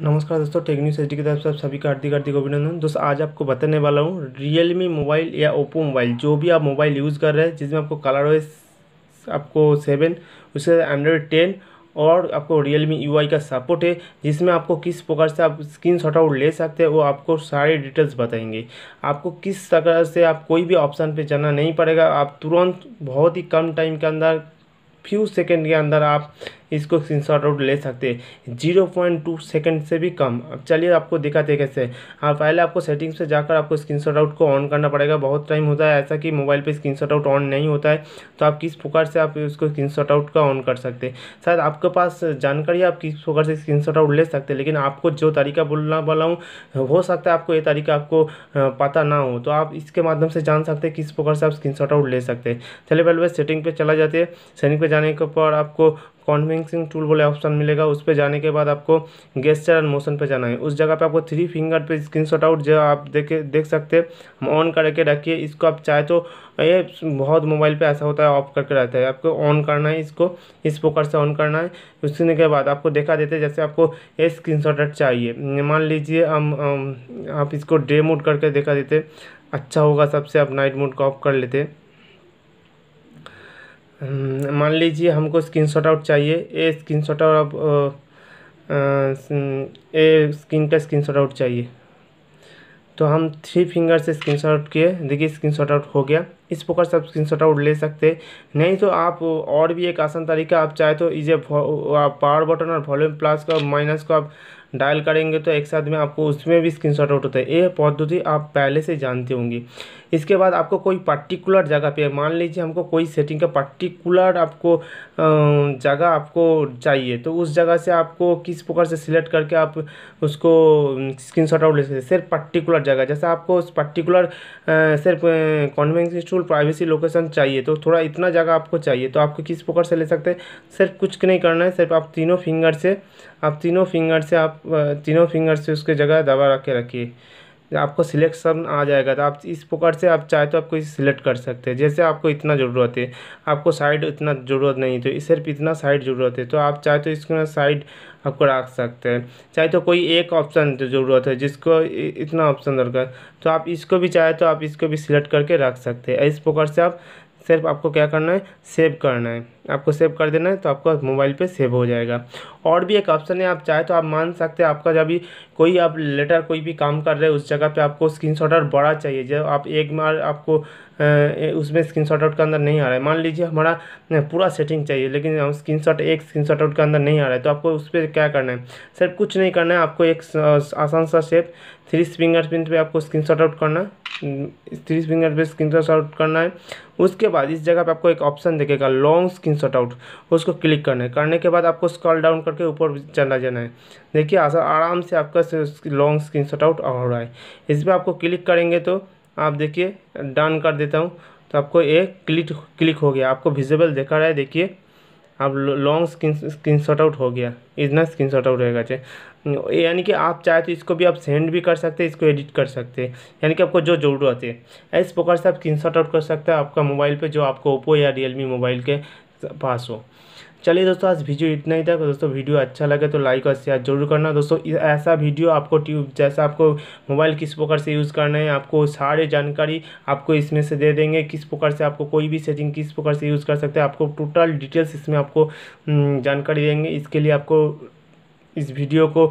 नमस्कार दोस्तों tech news H की तरफ से आप सभी का हार्दिक हार्दिक अभिनंदन दोस्तों आज आपको बताने वाला हूँ रियलमी मोबाइल या ओप्पो मोबाइल जो भी आप मोबाइल यूज़ कर रहे हैं जिसमें आपको कलर वाइज आपको सेवन उसके एंड्रॉयड टेन और आपको रियलमी यू का सपोर्ट है जिसमें आपको किस प्रकार से आप स्क्रीन शॉट आउट ले सकते हैं वो आपको सारे डिटेल्स बताएंगे आपको किस तरह से आप कोई भी ऑप्शन पे जाना नहीं पड़ेगा आप तुरंत बहुत ही कम टाइम के अंदर फ्यू सेकेंड के अंदर आप इसको स्क्रीन शॉट आउट ले सकते हैं जीरो पॉइंट टू सेकेंड से भी कम अब चलिए आपको दिखाते कैसे हाँ पहले आपको सेटिंग्स पे जाकर आपको स्क्रीन शॉट आउट को ऑन करना पड़ेगा बहुत टाइम होता है ऐसा कि मोबाइल पे स्क्रीन शॉट आउट ऑन नहीं होता है तो आप किस प्रकार से आप उसको स्क्रीन शॉट आउट का ऑन कर सकते हैं शायद आपके पास जानकारी आप किस प्रकार से स्क्रीन शॉट आउट ले सकते हैं लेकिन आपको जो तरीका बोलना वाला हूँ हो सकता है आपको ये तरीका आपको पता ना हो तो आप इसके माध्यम से जान सकते हैं किस प्रकार से आप स्क्रीन शॉट आउट ले सकते हैं पहले सेटिंग पर चला जाते हैं सेटिंग पर जाने के पर आपको कॉन्विंसिंग टूल बोले ऑप्शन मिलेगा उस पर जाने के बाद आपको गेस्चर एंड मोशन पे जाना है उस जगह पे आपको थ्री फिंगर पे स्क्रीन शॉट आउट जो आप देखे देख सकते हैं ऑन करके रखिए इसको आप चाहे तो ये बहुत मोबाइल पे ऐसा होता है ऑफ करके रहता है आपको ऑन करना है इसको इस पोकर से ऑन करना है उसने के बाद आपको देखा देते जैसे आपको ये स्क्रीन चाहिए मान लीजिए हम आप इसको डे मोड करके देखा देते अच्छा होगा सबसे आप नाइट मोड को ऑफ कर लेते हम्म, मान लीजिए हमको स्क्रीन शॉट आउट चाहिए ए स्क्रीन शॉट आउट ए स्क्रीन का स्क्रीन शॉट आउट चाहिए तो हम थ्री फिंगर से स्क्रीन शॉट आउट किए देखिए स्क्रीन शॉट आउट हो गया इस प्रकार स्क्रीन शॉट आउट ले सकते नहीं तो आप और भी एक आसान तरीका आप चाहे तो इसे आप पावर बटन और वॉल्यूम प्लस का माइनस को आप डायल करेंगे तो एक साथ में आपको उसमें भी स्क्रीन शॉट आउट होता है ये पद्धति आप पहले से जानते होंगे इसके बाद आपको कोई पर्टिकुलर जगह पे मान लीजिए हमको कोई सेटिंग का पर्टिकुलर आपको जगह आपको चाहिए तो उस जगह से आपको किस प्रकार से सिलेक्ट करके आप उसको स्क्रीन शॉट आउट ले सकते सिर्फ पर्टिकुलर जगह जैसे आपको उस पर्टिकुलर सिर्फ कॉन्वेंस यूज़फुल प्राइवेसी लोकेशन चाहिए तो थोड़ा इतना जगह आपको चाहिए तो आपको किस प्रकार से ले सकते हैं सिर्फ कुछ नहीं करना है सिर्फ आप तीनों फिंगर से आप तीनों फिंगर से आप तीनों फिंगर से उसके जगह दबा रख के रखिए आपको सिलेक्शन आ जाएगा तो आप इस प्रकार से आप चाहे तो आपको सिलेक्ट कर सकते हैं जैसे आपको इतना ज़रूरत है आपको साइड इतना ज़रूरत नहीं तो सिर्फ इतना साइड ज़रूरत है तो आप चाहे तो इसको साइड आपको रख सकते हैं चाहे तो कोई एक ऑप्शन ज़रूरत है जिसको इतना ऑप्शन दरकार तो आप इसको भी चाहे तो आप इसको भी सिलेक्ट करके रख सकते हैं इस प्रकार से आप सिर्फ आपको क्या करना है सेव करना है आपको सेव कर देना है तो आपका मोबाइल पे सेव हो जाएगा और भी एक ऑप्शन है आप चाहे तो आप मान सकते हैं आपका जब भी कोई आप लेटर कोई भी काम कर रहे हैं उस जगह पे आपको स्क्रीन आउट बड़ा चाहिए जब आप एक बार आपको ए, उसमें स्क्रीन शॉट आउट के अंदर नहीं आ रहा है मान लीजिए हमारा पूरा सेटिंग चाहिए लेकिन स्क्रीन शॉट एक स्क्रीन शॉट आउट के अंदर नहीं आ रहा है तो आपको उस पर क्या करना है सिर्फ कुछ नहीं करना है आपको एक आसान सा शेप थ्री फिंगर प्रिंट पर आपको स्क्रीन शॉट आउट करना थ्री फिंगर पे स्क्रीन शॉट आउट करना है उसके बाद इस जगह पे आपको एक ऑप्शन देखेगा लॉन्ग स्क्रीन शॉट आउट उसको क्लिक करना है करने के बाद आपको स्क्रॉल डाउन करके ऊपर चला जाना है देखिए आराम से आपका लॉन्ग स्क्रीन शॉट आउट हो रहा है इस पर आपको क्लिक करेंगे तो आप देखिए डन कर देता हूँ तो आपको ये क्लिक क्लिक हो गया आपको विजिबल देखा रहा है देखिए आप long screen screenshot out हो गया इतना स्क्रीन शॉट आउट रहेगा चाहे यानी कि आप चाहे तो इसको भी आप सेंड भी कर सकते हैं इसको एडिट कर सकते हैं यानी कि आपको जो ज़रूरत है इस प्रकार से आप स्क्रीन शॉट आउट कर सकते हैं आपका मोबाइल पे जो आपको ओप्पो या रियलमी मोबाइल के पास हो चलिए दोस्तों आज वीडियो इतना ही था दोस्तों वीडियो अच्छा लगे तो लाइक और शेयर जरूर करना दोस्तों ऐसा वीडियो आपको ट्यूब जैसा आपको मोबाइल किस प्रकार से यूज़ करना है आपको सारे जानकारी आपको इसमें से दे देंगे किस प्रकार से आपको कोई भी सेटिंग किस प्रकार से यूज़ कर सकते हैं आपको टोटल डिटेल्स इसमें आपको हम्म, जानकारी देंगे इसके लिए आपको इस वीडियो को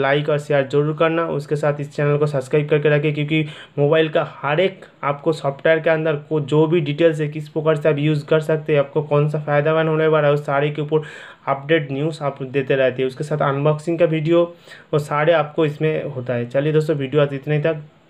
लाइक और शेयर जरूर करना उसके साथ इस चैनल को सब्सक्राइब करके रखें क्योंकि मोबाइल का हर एक आपको सॉफ्टवेयर के अंदर को जो भी डिटेल्स है किस प्रकार से आप यूज़ कर सकते हैं आपको कौन सा फ़ायदेमंद होने वाला है उस सारे के ऊपर अपडेट न्यूज़ आप देते रहते हैं उसके साथ अनबॉक्सिंग का वीडियो वो सारे आपको इसमें होता है चलिए दोस्तों वीडियो आज इतने तक